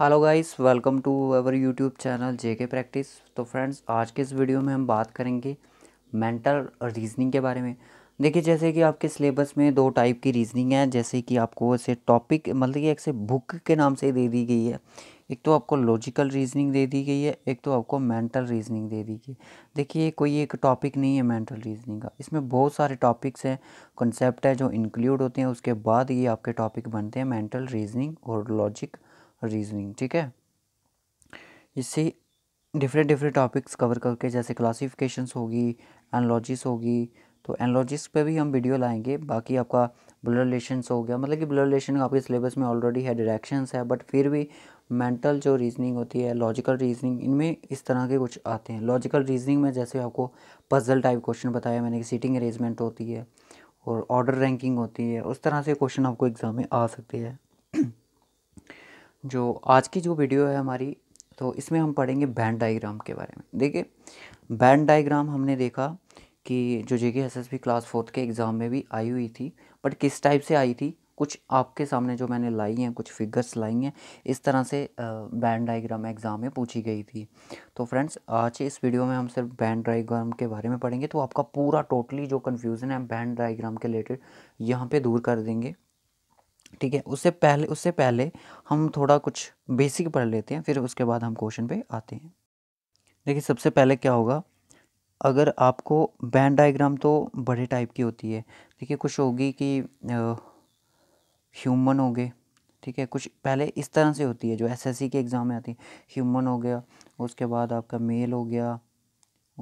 hello guys welcome to our YouTube channel JK practice तो friends आज के इस वीडियो में हम बात करेंगे मेंटल रीजनिंग के बारे में देखिए जैसे कि आपके सिलेबस में दो टाइप की रीजनिंग है जैसे कि आपको ऐसे टॉपिक मतलब कि एक से बुक के नाम से दे दी गई है एक तो आपको लॉजिकल रीजनिंग दे दी गई है एक तो आपको मेंटल रीजनिंग दे दी गई देखिए कोई एक टॉपिक नहीं है मेंटल रीजनिंग का इसमें बहुत सारे टॉपिक्स हैं कॉन्सेप्ट है जो इंक्लूड होते हैं उसके बाद ये आपके टॉपिक बनते हैं मेंटल रीजनिंग और लॉजिक रीजनिंग ठीक है इससे डिफरेंट डिफरेंट टॉपिक्स कवर करके जैसे क्लासिफिकेशंस होगी एनोलॉजिस होगी तो एनलॉजिस्ट पे भी हम वीडियो लाएंगे बाकी आपका ब्लड रिलेशंस हो गया मतलब कि ब्लड रिलेशन आपके सिलेबस में ऑलरेडी है डायरेक्शंस है बट फिर भी मेंटल जो रीजनिंग होती है लॉजिकल रीजनिंग इनमें इस तरह के कुछ आते हैं लॉजिकल रीजनिंग में जैसे आपको पजल टाइप क्वेश्चन बताया मैंने कि सीटिंग अरेंजमेंट होती है और ऑर्डर रैंकिंग होती है उस तरह से क्वेश्चन आपको एग्ज़ाम में आ सकते हैं जो आज की जो वीडियो है हमारी तो इसमें हम पढ़ेंगे बैंड डाइग्राम के बारे में देखिए बैंड डाइग्राम हमने देखा कि जो J S S class fourth के एग्ज़ाम में भी आई हुई थी बट किस टाइप से आई थी कुछ आपके सामने जो मैंने लाई हैं कुछ फिगर्स लाई हैं इस तरह से बैंड डाइग्राम एग्ज़ाम में पूछी गई थी तो फ्रेंड्स आज इस वीडियो में हम सिर्फ बैंड डाइग्राम के बारे में पढ़ेंगे तो आपका पूरा टोटली जो कन्फ्यूज़न है बैंड डाइग्राम के रिलेटेड यहाँ पे दूर कर देंगे ठीक है उससे पहले उससे पहले हम थोड़ा कुछ बेसिक पढ़ लेते हैं फिर उसके बाद हम क्वेश्चन पे आते हैं देखिए सबसे पहले क्या होगा अगर आपको बैंड डायग्राम तो बड़े टाइप की होती है देखिए कुछ होगी कि ह्यूमन हो गए ठीक है कुछ पहले इस तरह से होती है जो एसएससी के एग्ज़ाम में आती है ह्यूमन हो गया उसके बाद आपका मेल हो गया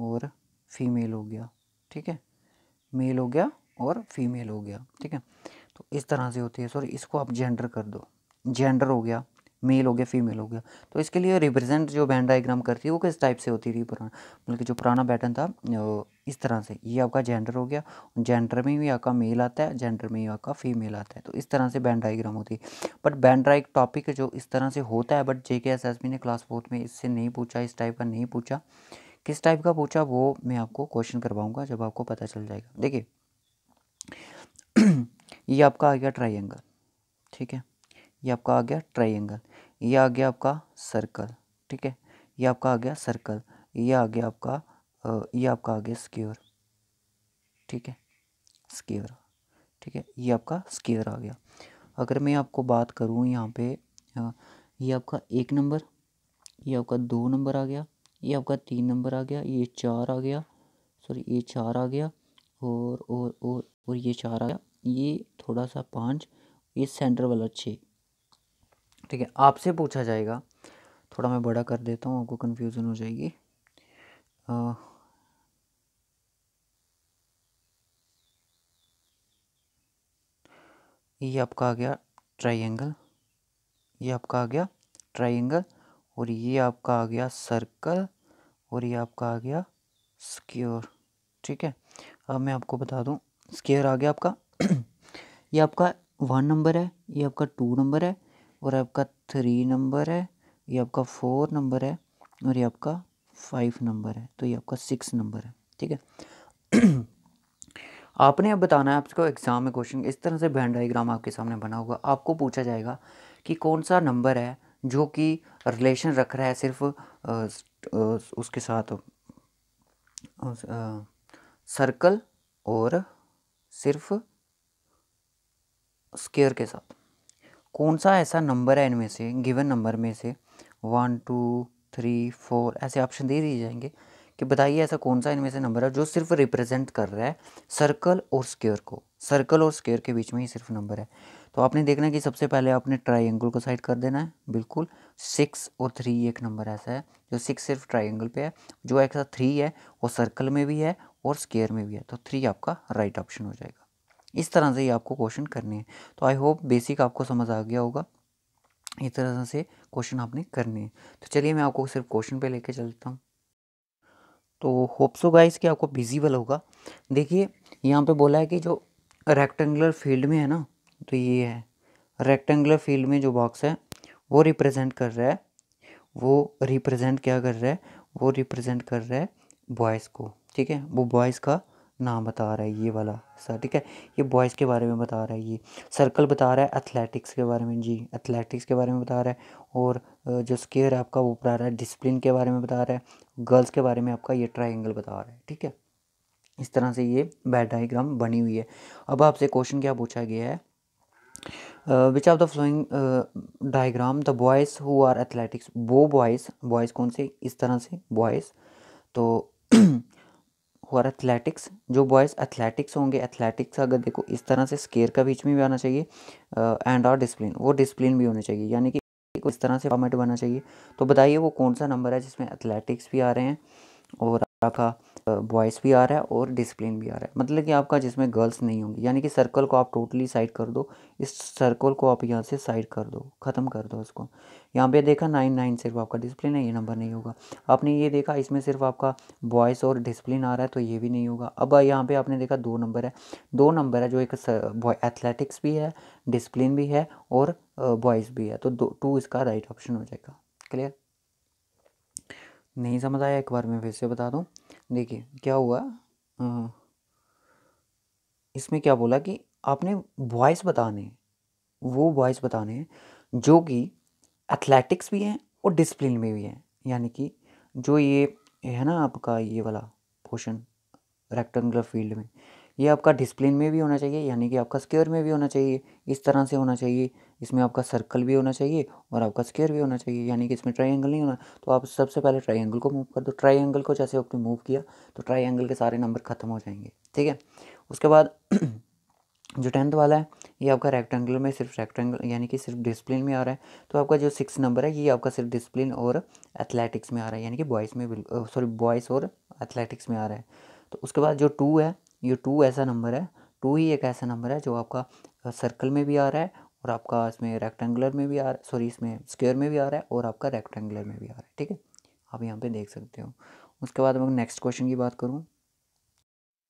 और फीमेल हो गया ठीक है मेल हो गया और फीमेल हो गया ठीक है तो इस तरह से होती है सॉरी इसको आप जेंडर कर दो जेंडर हो गया मेल हो गया फीमेल हो गया तो इसके लिए रिप्रेजेंट जो बैंड डाइग्राम करती है वो किस टाइप से होती थी पुराना मतलब कि जो पुराना पैटर्न था इस तरह से ये आपका जेंडर हो गया जेंडर में भी आपका मेल आता है जेंडर में ही आपका फीमेल आता है तो इस तरह से बैंड डाइग्राम होती है बट बैंड ड्राइक टॉपिक जो इस तरह से होता है but J K S S B ने क्लास फोर्थ में इससे नहीं पूछा इस टाइप का नहीं पूछा किस टाइप का पूछा वो मैं आपको क्वेश्चन करवाऊँगा जब आपको पता चल जाएगा देखिए ये आपका आ गया ट्राइंगल ठीक है ये आपका आ गया ट्राइंगल ये आ गया आपका सर्कल ठीक है ये आपका आ गया सर्कल ये आ गया आपका ये आपका आ गया स्क्योर ठीक है स्क्योर ठीक है ये आपका स्क्योर आ गया अगर मैं आपको बात करूँ यहाँ पे ये आपका एक नंबर ये आपका दो नंबर आ गया ये आपका तीन नंबर आ गया ये चार आ गया सॉरी ये चार आ गया और और और और ये चार आ गया ये थोड़ा सा पाँच ये सेंटर वाला छः ठीक है आपसे पूछा जाएगा थोड़ा मैं बड़ा कर देता हूँ आपको कन्फ्यूज़न हो जाएगी आ, ये आपका आ गया ट्राइंगल ये आपका आ गया ट्राइंगल और ये आपका आ गया सर्कल और ये आपका आ गया स्क्योर ठीक है अब मैं आपको बता दूं स्केयर आ गया आपका ये आपका वन नंबर है ये आपका टू नंबर है और आपका थ्री नंबर है ये आपका फोर नंबर है और ये आपका फाइव नंबर है तो ये आपका सिक्स नंबर है ठीक है आपने अब बताना है आपको एग्ज़ाम में क्वेश्चन इस तरह से बैंड डाइग्राम आपके सामने बना होगा आपको पूछा जाएगा कि कौन सा नंबर है जो कि रिलेशन रख रहा है सिर्फ उसके साथ सर्कल और सिर्फ स्केयर के साथ कौन सा ऐसा नंबर है इनमें से गिवन नंबर में से वन टू थ्री फोर ऐसे ऑप्शन दे दिए जाएंगे कि बताइए ऐसा कौन सा इनमें से नंबर है जो सिर्फ रिप्रेजेंट कर रहा है सर्कल और स्केयर को सर्कल और स्केयर के बीच में ही सिर्फ नंबर है तो आपने देखना कि सबसे पहले आपने ट्राइंगल को साइड कर देना है बिल्कुल सिक्स और थ्री एक नंबर ऐसा है जो सिक्स सिर्फ ट्राइंगल पे है जो एक साथ थ्री है वो सर्कल में भी है और स्केयर में भी है तो थ्री आपका राइट ऑप्शन हो जाएगा इस तरह से ही आपको क्वेश्चन करने हैं तो आई होप बेसिक आपको समझ आ गया होगा इस तरह से क्वेश्चन आपने करने हैं तो चलिए मैं आपको सिर्फ क्वेश्चन पे लेके चलता हूँ तो होप्सो गाइस कि आपको विजिबल होगा देखिए यहाँ पे बोला है कि जो रेक्टेंगुलर फील्ड में है ना तो ये है रेक्टेंगुलर फील्ड में जो बॉक्स है वो रिप्रेजेंट कर रहा है वो रिप्रेजेंट क्या कर रहा है वो रिप्रेजेंट कर रहा है बॉयज़ को ठीक है वो बॉयज़ का नाम बता रहा है ये वाला सर ठीक है ये बॉयज़ के बारे में बता रहा है ये सर्कल बता रहा है एथलेटिक्स के बारे में जी एथलेटिक्स के बारे में बता रहा है और जो स्केयर है आपका वो बता रहा है डिसप्लिन के बारे में बता रहा है गर्ल्स के बारे में आपका ये ट्राइंगल बता रहा है ठीक है इस तरह से ये बैड डाइग्राम बनी हुई है अब आपसे क्वेश्चन क्या पूछा गया है which of the following diagram the boys who are athletics वो बॉयज़ बॉयज़ कौन से इस तरह से बॉयज़ तो और एथलेटिक्स जो बॉयज़ एथलेटिक्स होंगे एथलेटिक्स अगर देखो इस तरह से स्केयर का बीच में भी आना चाहिए एंड और डिसप्लिन वो डिसप्लिन भी होनी चाहिए यानी कि इस तरह से फॉर्मेट बनना चाहिए तो बताइए वो कौन सा नंबर है जिसमें एथलेटिक्स भी आ रहे हैं और आपका बॉयज़ भी आ रहा है और डिसप्लिन भी आ रहा है मतलब कि आपका जिसमें गर्ल्स नहीं होंगी यानी कि सर्कल को आप टोटली साइड कर दो इस सर्कल को आप यहाँ से साइड कर दो ख़त्म कर दो उसको यहाँ पे देखा नाइन नाइन सिर्फ आपका डिसिप्लिन है ये नंबर नहीं होगा आपने ये देखा इसमें सिर्फ आपका बॉयस और डिसिप्लिन आ रहा है तो ये भी नहीं होगा अब यहाँ पे आपने देखा दो नंबर है दो नंबर है जो एक एथलेटिक्स भी है डिसप्लिन भी है और बॉयज़ भी है तो दो टू इसका राइट ऑप्शन हो जाएगा क्लियर नहीं समझ आया एक बार मैं फिर से बता दूँ देखिए क्या हुआ इसमें क्या बोला कि आपने वॉइस बताने वो वॉइस बताने हैं जो कि एथलेटिक्स भी हैं और डिसिप्लिन में भी हैं यानी कि जो ये है ना आपका ये वाला पोर्शन रेक्टेंगुलर फील्ड में ये आपका डिसिप्लिन में भी होना चाहिए यानी कि आपका स्क्वेयर में भी होना चाहिए इस तरह से होना चाहिए इसमें आपका सर्कल भी होना चाहिए और आपका स्क्वेयर भी होना चाहिए यानी कि इसमें ट्राइंगल नहीं होना तो आप सबसे पहले ट्राइंगल को मूव कर दो ट्राइंगल को जैसे आपने मूव किया तो ट्राइंगल के सारे नंबर ख़त्म हो जाएंगे ठीक है उसके बाद जो टेंथ वाला है ये आपका रेक्टेंगुलर में सिर्फ रेक्टेंगल यानी कि सिर्फ डिसिप्लिन में आ रहा है तो आपका जो सिक्स नंबर है ये आपका सिर्फ डिसिप्लिन और एथलेटिक्स में आ रहा है यानी कि बॉयज़ में सॉरी बॉयज़ और एथलेटिक्स में आ रहा है तो उसके बाद जो टू है ये टू ऐसा नंबर है टू ही एक ऐसा नंबर है जो आपका सर्कल में भी आ रहा है और आपका इसमें रेक्टेंगुलर में भी आ रहा है सॉरी इसमें स्क्वेयर में भी आ रहा है और आपका रेक्टेंगुलर में भी आ रहा है ठीक है आप यहाँ पे देख सकते हो उसके बाद मैं नेक्स्ट क्वेश्चन की बात करूँ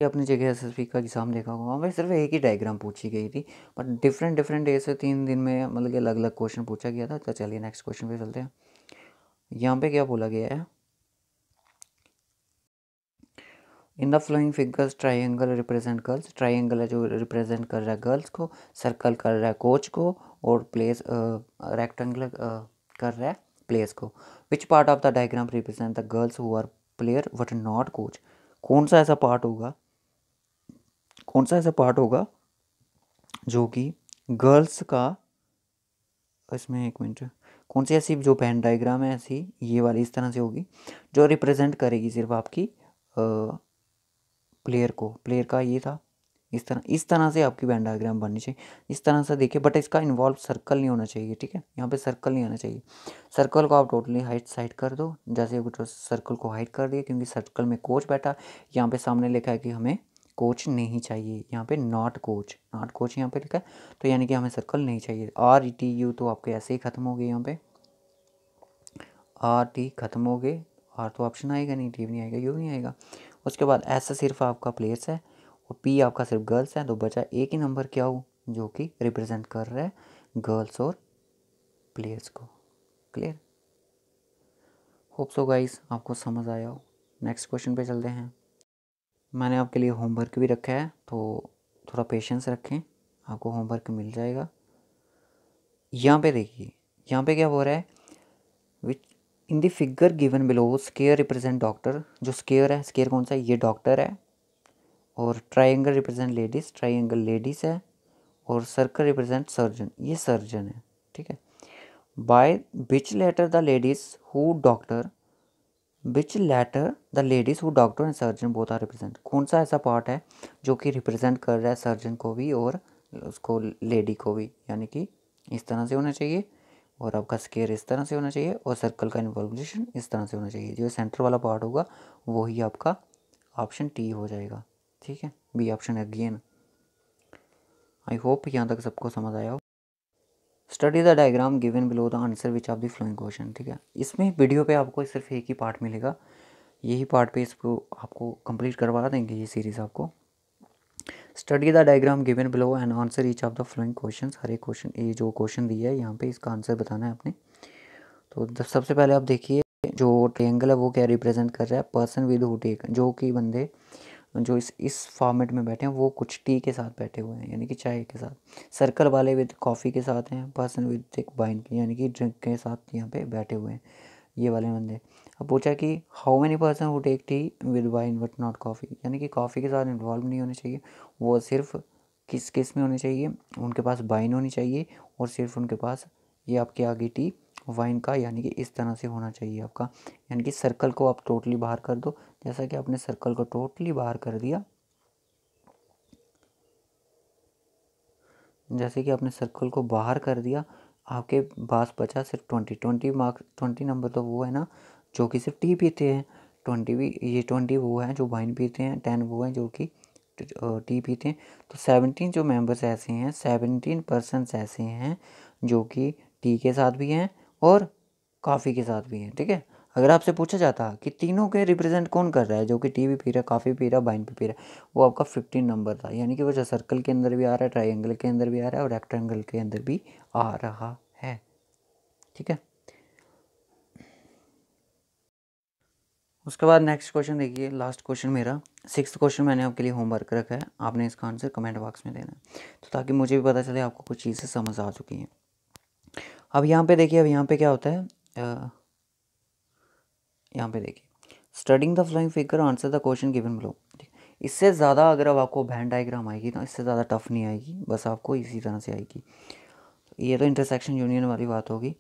अपनी जगह एस का एग्ज़ाम देखा होगा वहाँ पर सिर्फ एक ही डायग्राम पूछी गई थी बट डिफरेंट डिफरेंट डे से तीन दिन में मतलब कि अलग अलग क्वेश्चन पूछा गया था तो चलिए नेक्स्ट क्वेश्चन पे चलते हैं यहाँ पे क्या बोला गया है in the following figures triangle represent girls triangle है जो रिप्रेजेंट कर रहा है गर्ल्स को सर्कल कर रहा है कोच को और प्लेस रेक्टेंगल कर रहा है प्लेस को which part of the diagram represent the girls who are player but not coach कौन सा ऐसा पार्ट होगा कौन सा ऐसा पार्ट होगा जो कि गर्ल्स का इसमें एक मिनट कौन सी ऐसी जो पेन डायग्राम है ऐसी ये वाली इस तरह से होगी जो रिप्रेजेंट करेगी सिर्फ आपकी प्लेयर को प्लेयर का ये था इस तरह इस तरह से आपकी बैंड डायग्राम बननी चाहिए इस तरह से देखिए बट इसका इन्वॉल्व सर्कल नहीं होना चाहिए ठीक है यहाँ पे सर्कल नहीं आना चाहिए सर्कल को आप टोटली हाइट साइड कर दो जैसे सर्कल को हाइट कर दिए क्योंकि सर्कल में कोच बैठा यहाँ पे सामने लिखा है कि हमें कोच नहीं चाहिए यहाँ पे नॉट कोच नॉट कोच यहाँ पे लिखा है तो यानी कि हमें सर्कल नहीं चाहिए आर टी यू तो आपके ऐसे ही ख़त्म हो गए यहाँ पे आर टी ख़त्म हो गए आर तो ऑप्शन आएगा नहीं टी नहीं आएगा यू नहीं आएगा उसके बाद एस सिर्फ आपका प्लेस है और पी आपका सिर्फ गर्ल्स है तो बचा एक ही नंबर क्या हो जो कि रिप्रेजेंट कर रहा है गर्ल्स और प्लेयर्स को क्लियर होप सो गाइस आपको समझ आया हो नेक्स्ट क्वेश्चन पे चलते हैं मैंने आपके लिए होमवर्क भी रखा है तो थोड़ा पेशेंस रखें आपको होमवर्क मिल जाएगा यहाँ पे देखिए यहाँ पे क्या हो रहा है which in the figure given below square represent doctor जो स्केयर है स्केयर कौन सा है ये डॉक्टर है और triangle represent ladies triangle ladies है और सर्कल रिप्रेजेंट सर्जन ये सर्जन है ठीक है by which letter the ladies who doctor which letter the ladies वो doctor and surgeon both are represent कौन सा ऐसा पार्ट है जो कि रिप्रेजेंट कर रहा है सर्जन को भी और उसको लेडी को भी यानी कि इस तरह से होना चाहिए और आपका स्केयर इस तरह से होना चाहिए और सर्कल का इन्वॉल्वेशन इस तरह से होना चाहिए जो सेंटर वाला पार्ट होगा वही आपका ऑप्शन टी हो जाएगा ठीक है B option again I hope यहाँ तक सबको समझ आया हो study the diagram given below the answer which of the following question ठीक है इसमें वीडियो पे आपको सिर्फ एक ही पार्ट मिलेगा यही पार्ट पे इसको आपको कंप्लीट करवा देंगे ये सीरीज़ आपको study the diagram given below and answer each of the following question हर एक क्वेश्चन ये जो क्वेश्चन दिया है यहाँ पे इसका आंसर बताना है आपने तो सबसे पहले आप देखिए जो ट्रेंगल है वो क्या रिप्रेजेंट कर रहा है पर्सन विद हु टेक जो कि बंदे जो इस इस फॉर्मेट में बैठे हैं वो कुछ टी के साथ बैठे हुए हैं यानी कि चाय के साथ सर्कल वाले विद कॉफ़ी के साथ हैं पर्सन विद एक वाइन यानी कि ड्रिंक के साथ यहाँ पे बैठे हुए हैं ये वाले बंदे अब पूछा कि हाउ मेनी पर्सन वो take tea with wine but not coffee यानी कि कॉफ़ी के साथ इन्वॉल्व नहीं होने चाहिए वो सिर्फ किस किस में होने चाहिए उनके पास वाइन होनी चाहिए और सिर्फ उनके पास ये आपकी आगे टी वाइन का यानी कि इस तरह से होना चाहिए आपका यानी कि सर्कल को आप टोटली बाहर कर दो जैसा कि आपने सर्कल को टोटली बाहर कर दिया जैसे कि आपने सर्कल को बाहर कर दिया आपके पास बचा सिर्फ twenty twenty marks twenty number तो वो है ना जो कि सिर्फ टी पीते हैं ट्वेंटी भी ये ट्वेंटी वो हैं जो वाइन पीते हैं टेन वो हैं जो कि टी पीते हैं तो सेवनटीन जो मेंबर्स ऐसे हैं सेवनटीन पर्सनस ऐसे हैं जो कि टी के साथ भी हैं और काफ़ी के साथ भी हैं ठीक है अगर आपसे पूछा जाता कि तीनों के रिप्रेजेंट कौन कर रहा है जो कि टी भी पी रहा है काफ़ी पी रहा है बाइन पे पी रहा है वो आपका फिफ्टीन नंबर था यानी कि वो जो सर्कल के अंदर भी आ रहा है ट्राइंगल के अंदर भी आ रहा है और रेक्टेंगल के अंदर भी आ रहा है ठीक है उसके बाद नेक्स्ट क्वेश्चन देखिए लास्ट क्वेश्चन मेरा सिक्स क्वेश्चन मैंने आपके लिए होमवर्क रखा है आपने इसका आंसर कमेंट बॉक्स में देना है तो ताकि मुझे भी पता चले आपको कुछ चीज़ें समझ आ चुकी हैं अब यहाँ पे देखिए अब यहाँ पे क्या होता है यहाँ पे देखिए studying the flying figure answer the question given below इससे ज़्यादा अगर अब आपको भैन डाइग्राम आएगी ना तो इससे ज़्यादा टफ नहीं आएगी बस आपको इसी तरह से आएगी ये तो इंटरसेक्शन यूनियन वाली बात होगी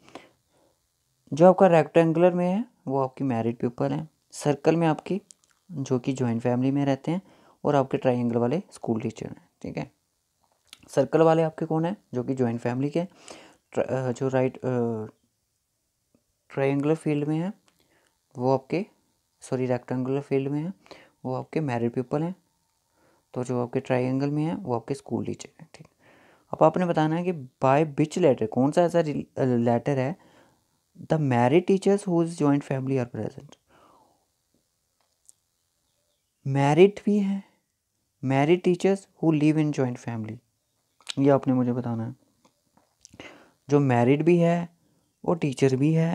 जो आपका रेक्टेंगुलर में है वो आपकी मैरिड पीपल हैं सर्कल में आपकी जो कि जॉइंट फैमिली में रहते हैं और आपके ट्राइंगल वाले स्कूल टीचर हैं ठीक है सर्कल वाले आपके कौन हैं जो कि जॉइंट फैमिली के जो राइट ट्रायंगुलर फील्ड में है वो आपके सॉरी रेक्टेंगुलर फील्ड में है वो आपके मैरिड पीपल हैं तो जो आपके ट्रायंगल में है वो आपके स्कूल टीचर हैं ठीक अब आपने बताना है कि बाय बिच लेटर कौन सा ऐसा लेटर है the married teachers is joint family are present married भी हैं married teachers who live in joint family ये आपने मुझे बताना है जो मैरिड भी है वो टीचर भी है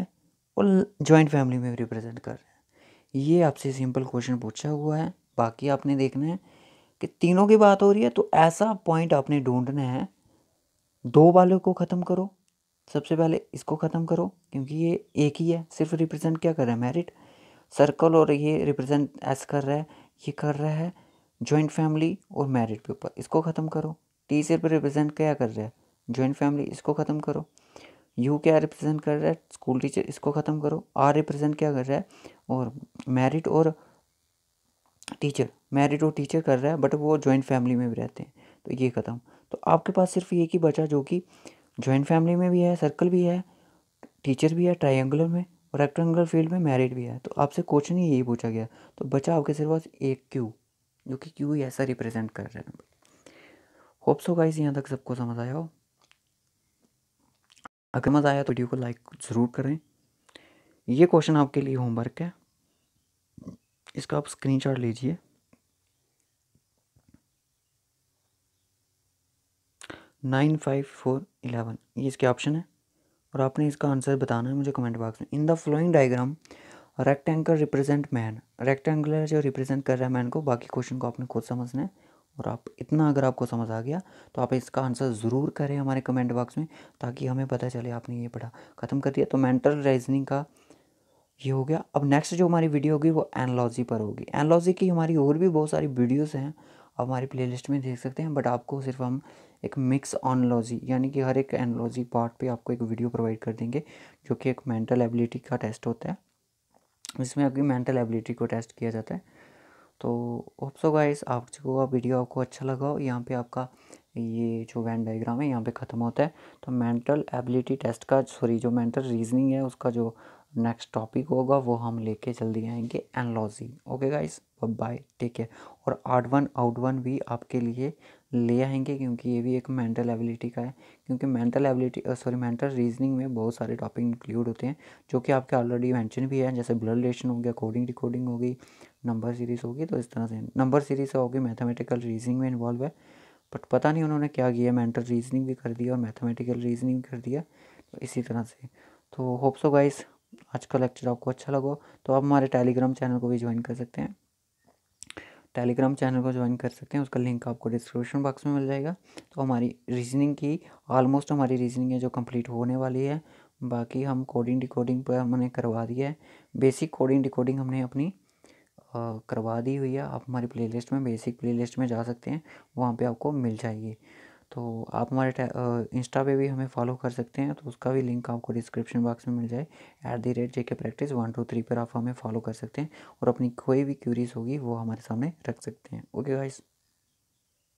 और जॉइंट फैमिली में भी रिप्रेजेंट कर रहे हैं ये आपसे सिंपल क्वेश्चन पूछा हुआ है बाकी आपने देखना है कि तीनों की बात हो रही है तो ऐसा पॉइंट आपने ढूंढना है दो वालों को ख़त्म करो सबसे पहले इसको ख़त्म करो क्योंकि ये एक ही है सिर्फ रिप्रेजेंट क्या कर रहा है मैरिट सर्कल और ये रिप्रेजेंट एस कर रहा है ये कर रहा है जॉइंट फैमिली और मैरिड के ऊपर इसको ख़त्म करो टीचर पर रिप्रेजेंट क्या कर रहा है ज्वाइंट फैमिली इसको ख़त्म करो यू क्या रिप्रेजेंट कर रहा है स्कूल टीचर इसको ख़त्म करो आर रिप्रेजेंट क्या कर रहा है और मैरिड और टीचर मैरिड और टीचर कर रहा है बट वो जॉइंट फैमिली में भी रहते हैं तो ये ख़त्म तो आपके पास सिर्फ एक ही बचा जो कि जॉइंट फैमिली में भी है सर्कल भी है टीचर भी है ट्राइंगुलर में और रेक्टेंगुलर फील्ड में मैरिड भी है तो आपसे क्वेश्चन ही यही पूछा गया तो बचा आपके सिर्फ बस एक क्यू जो कि क्यू ही ऐसा रिप्रेजेंट कर रहा है होप्स हो गाइस यहाँ तक सबको समझ आया हो अगर मज़ा आया तो वीडियो को लाइक ज़रूर करें ये क्वेश्चन आपके लिए होमवर्क है इसका आप स्क्रीनशॉट लीजिए नाइन फाइव फोर इलेवन ये इसके ऑप्शन है और आपने इसका आंसर बताना है मुझे कमेंट बॉक्स में in the following diagram rectangle represent man rectangular जो रिप्रेजेंट कर रहा है मैन को बाकी क्वेश्चन को आपने खुद समझना है और आप इतना अगर आपको समझ आ गया तो आप इसका आंसर ज़रूर करें हमारे कमेंट बॉक्स में ताकि हमें पता चले आपने ये पढ़ा ख़त्म कर दिया तो मेंटल रीजनिंग का ये हो गया अब नेक्स्ट जो हमारी वीडियो होगी वो एनलॉजी पर होगी एनलॉजी की हमारी और भी बहुत सारी वीडियोज़ हैं आप हमारी प्ले में देख सकते हैं बट आपको सिर्फ हम एक मिक्स ऑनलॉजी यानी कि हर एक एनलॉजी पार्ट पर आपको एक वीडियो प्रोवाइड कर देंगे जो कि एक मेंटल एबिलिटी का टेस्ट होता है जिसमें आपकी मेंटल एबिलिटी को टेस्ट किया जाता है तो होप सो गाइस आप जो वीडियो आपको अच्छा लगा हो यहाँ पे आपका ये जो वैन डायग्राम है यहाँ पे ख़त्म होता है तो मेंटल एबिलिटी टेस्ट का सॉरी जो मेंटल रीजनिंग है उसका जो नेक्स्ट टॉपिक होगा वो हम लेके जल्दी आएंगे analogy okay guys bye take care और आर्ट वन आउट वन भी आपके लिए ले आएंगे क्योंकि ये भी एक मेंटल एबिलिटी का है क्योंकि mental ability sorry mental reasoning में बहुत सारे टॉपिक इंक्लूड होते हैं जो कि आपके ऑलरेडी मैंशन भी है जैसे ब्लड रिलेशन हो गया कोडिंग रिकॉर्डिंग हो गई नंबर सीरीज़ होगी तो इस तरह से नंबर सीरीज़ होगी मैथमेटिकल रीजनिंग में इन्वॉल्व है बट पता नहीं उन्होंने क्या किया मेंटल रीजनिंग भी कर दिया और मैथमेटिकल रीजनिंग कर दिया तो इसी तरह से तो होप सो गाइस आज का लेक्चर आपको अच्छा लगा तो आप हमारे टेलीग्राम चैनल को भी ज्वाइन कर सकते हैं टेलीग्राम चैनल को ज्वाइन कर सकते हैं उसका लिंक आपको डिस्क्रिप्शन बॉक्स में मिल जाएगा तो हमारी रीजनिंग की ऑलमोस्ट हमारी रीजनिंग है जो कंप्लीट होने वाली है बाकी हम कोडिंग डिकोडिंग पर हमने करवा दिया है बेसिक कोडिंग डिकोडिंग हमने अपनी करवा दी हुई है आप हमारी प्लेलिस्ट में बेसिक प्लेलिस्ट में जा सकते हैं वहाँ पे आपको मिल जाएगी तो आप हमारे इंस्टा पे भी हमें फॉलो कर सकते हैं तो उसका भी लिंक आपको डिस्क्रिप्शन बॉक्स में मिल जाए at the rate JK practice one two three पर आप हमें फॉलो कर सकते हैं और अपनी कोई भी क्यूरीज होगी वो हमारे सामने रख सकते हैं ओके गाइस